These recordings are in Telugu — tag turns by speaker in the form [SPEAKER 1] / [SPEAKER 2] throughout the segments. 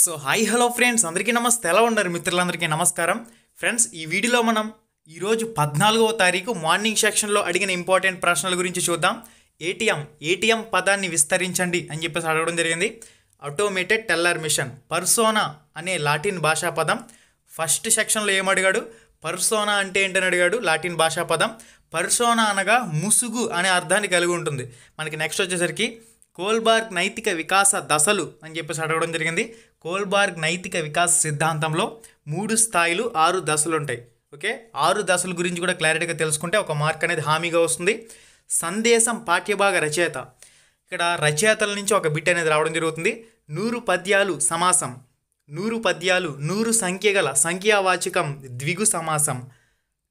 [SPEAKER 1] సో హాయ్ హలో ఫ్రెండ్స్ అందరికీ నమస్తే ఎలా ఉన్నారు మిత్రులందరికీ నమస్కారం ఫ్రెండ్స్ ఈ వీడియోలో మనం ఈరోజు పద్నాలుగవ తారీఖు మార్నింగ్ సెక్షన్లో అడిగిన ఇంపార్టెంట్ ప్రశ్నల గురించి చూద్దాం ఏటీఎం ఏటీఎం పదాన్ని విస్తరించండి అని చెప్పేసి అడగడం జరిగింది ఆటోమేటెడ్ టెల్లర్ మిషన్ పర్సోనా అనే లాటిన్ భాషా పదం ఫస్ట్ సెక్షన్లో ఏమడిగాడు పర్సోనా అంటే ఏంటని అడిగాడు లాటిన్ భాషా పదం పర్సోనా అనగా ముసుగు అనే అర్థాన్ని కలిగి ఉంటుంది మనకి నెక్స్ట్ వచ్చేసరికి కోల్బార్గ్ నైతిక వికాస దశలు అని చెప్పేసి అడగడం జరిగింది కోల్బార్గ్ నైతిక వికాస సిద్ధాంతంలో మూడు స్థాయిలు ఆరు దశలు ఉంటాయి ఓకే ఆరు దశల గురించి కూడా క్లారిటీగా తెలుసుకుంటే ఒక మార్క్ అనేది హామీగా వస్తుంది సందేశం పాఠ్యభాగ రచయిత ఇక్కడ రచయితల నుంచి ఒక బిట్ అనేది రావడం జరుగుతుంది నూరు పద్యాలు సమాసం నూరు పద్యాలు నూరు సంఖ్య గల సంఖ్యావాచకం ద్విగు సమాసం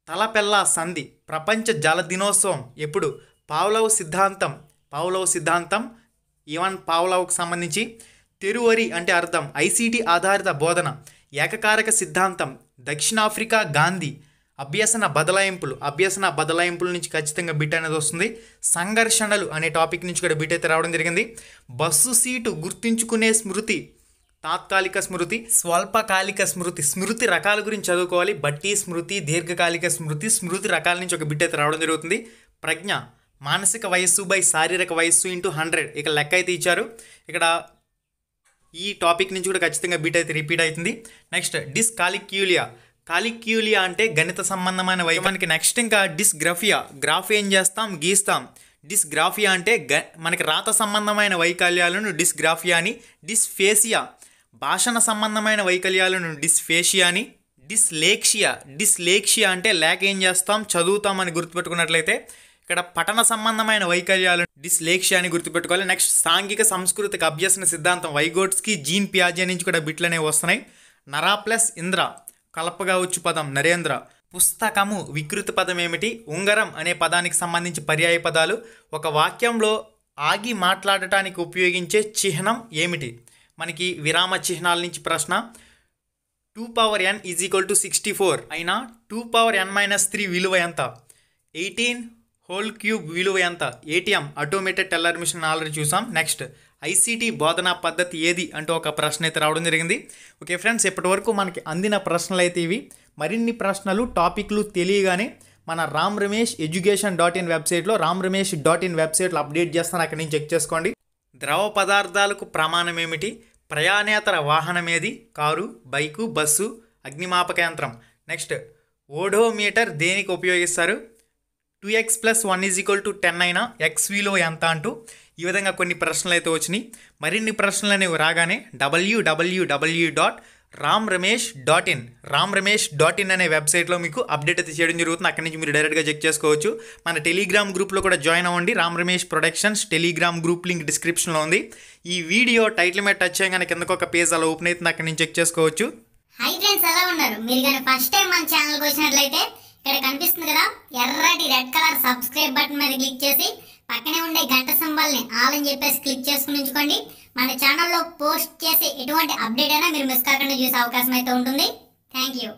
[SPEAKER 1] తలపెల్ల సంధి ప్రపంచ జల దినోత్సవం ఎప్పుడు పావులవ సిద్ధాంతం పావులవ సిద్ధాంతం ఇవాన్ పావ్లావుకు సంబంధించి తెరువరి అంటే అర్థం ఐసీటీ ఆధారిత బోధన ఏకకారక సిద్ధాంతం దక్షిణాఫ్రికా గాంధీ అభ్యసన బదలాయింపులు అభ్యసన బదలాయింపుల నుంచి ఖచ్చితంగా బిట్ అనేది వస్తుంది సంఘర్షణలు అనే టాపిక్ నుంచి కూడా బిట్ అయితే రావడం జరిగింది బస్సు సీటు గుర్తుంచుకునే స్మృతి తాత్కాలిక స్మృతి స్వల్పకాలిక స్మృతి స్మృతి రకాల గురించి చదువుకోవాలి బట్టి స్మృతి దీర్ఘకాలిక స్మృతి స్మృతి రకాల నుంచి ఒక బిట్ అయితే రావడం జరుగుతుంది ప్రజ్ఞ మానసిక వయస్సు బై శారీరక వయస్సు ఇంటూ హండ్రెడ్ ఇక లెక్క అయితే ఇచ్చారు ఇక్కడ ఈ టాపిక్ నుంచి కూడా ఖచ్చితంగా బీట్ అయితే రిపీట్ అవుతుంది నెక్స్ట్ డిస్కాలిక్యూలియా కాలిక్యూలియా అంటే గణిత సంబంధమైన వయసు మనకి నెక్స్ట్ ఇంకా డిస్గ్రఫియా గ్రాఫ్ ఏం చేస్తాం గీస్తాం డిస్గ్రాఫియా అంటే గ మనకి రాత సంబంధమైన వైకల్యాలను డిస్గ్రాఫియా అని డిస్ఫేసియా భాషణ సంబంధమైన వైకల్యాలను డిస్ఫేషియా అని డిస్లేక్షియా డిస్లేక్షియా అంటే లేక ఏం చేస్తాం చదువుతాం అని గుర్తుపెట్టుకున్నట్లయితే ఇక్కడ పఠన సంబంధమైన వైకల్యాలు డిస్ అని గుర్తుపెట్టుకోవాలి నెక్స్ట్ సాంఘిక సంస్కృతికి అభ్యసన సిద్ధాంతం వైగోట్స్కి జీన్ పియాజే నుంచి కూడా బిట్లు అనేవి వస్తున్నాయి నరా ప్లస్ ఇంద్ర కలపగా వచ్చు పదం నరేంద్ర పుస్తకము వికృత పదం ఏమిటి ఉంగరం అనే పదానికి సంబంధించి పర్యాయ పదాలు ఒక వాక్యంలో ఆగి మాట్లాడటానికి ఉపయోగించే చిహ్నం ఏమిటి మనకి విరామ చిహ్నాల నుంచి ప్రశ్న two power n is equal to sixty four అయినా two power n minus three విలువ ఎంత ఎయిటీన్ హోల్ క్యూబ్ విలువ ఎంత ATM automated teller machine already చూసాం నెక్స్ట్ ఐసీటీ బోధనా పద్ధతి ఏది అంటూ ఒక ప్రశ్న అయితే రావడం జరిగింది ఓకే ఫ్రెండ్స్ ఇప్పటి వరకు మనకి అందిన ప్రశ్నలు అయితే ఇవి మరిన్ని ప్రశ్నలు టాపిక్లు తెలియగానే మన Ram Ramesh education dot in వెబ్సైట్లో రామ్ రమేష్ డాట్ ఇన్ వెబ్సైట్లో అప్డేట్ చేస్తాను అక్కడ నుంచి చెక్ చేసుకోండి ద్రవ పదార్థాలకు ప్రమాణం ఏమిటి ప్రయాణేతర వాహనం ఏది కారు బైకు బస్సు అగ్నిమాపక యంత్రం నెక్స్ట్ ఓడోమీటర్ దేనికి ఉపయోగిస్తారు two x plus one is equal to ten అయినా ఎక్స్ విలో ఎంత అంటూ ఈ విధంగా కొన్ని ప్రశ్నలు అయితే వచ్చినాయి మరిన్ని ప్రశ్నలు అనేవి రాగానే W dot Ram Ramesh dot in Ram Ramesh dot in అనే వెబ్సైట్లో మీకు అప్డేట్ అయితే చేయడం జరుగుతుంది అక్కడి నుంచి మీరు డైరెక్ట్గా చెక్ చేసుకోవచ్చు మన టెలిగ్రామ్ గ్రూప్లో కూడా జాయిన్ అవ్వండి Ram Ramesh productions telegram group link డిస్క్రిప్షన్లో ఉంది ఈ వీడియో టైటిల్ మీద టచ్ చేయగానే కిందకు ఒక పేజ్ అలా ఓపెన్ అవుతుంది అక్కడి నుంచి చెక్ చేసుకోవచ్చు హై ఫ్రెండ్స్ ఎలా ఉన్నారు మీరు ఫస్ట్ టైం మన ఛానల్కి వచ్చినట్లయితే ఇక్కడ కనిపిస్తుంది కదా ఎర్రటి రెడ్ కలర్ సబ్స్క్రైబ్ బటన్ మీద క్లిక్ చేసి పక్కనే ఉండే గంట సింబల్ ఆల్ అని చెప్పేసి క్లిక్ చేసుకుని ఉంచుకోండి మన ఛానల్లో పోస్ట్ చేసే ఎటువంటి అప్డేట్ అయినా మీరు మిస్ కాకుండా చూసే అవకాశం అయితే ఉంటుంది థ్యాంక్ యూ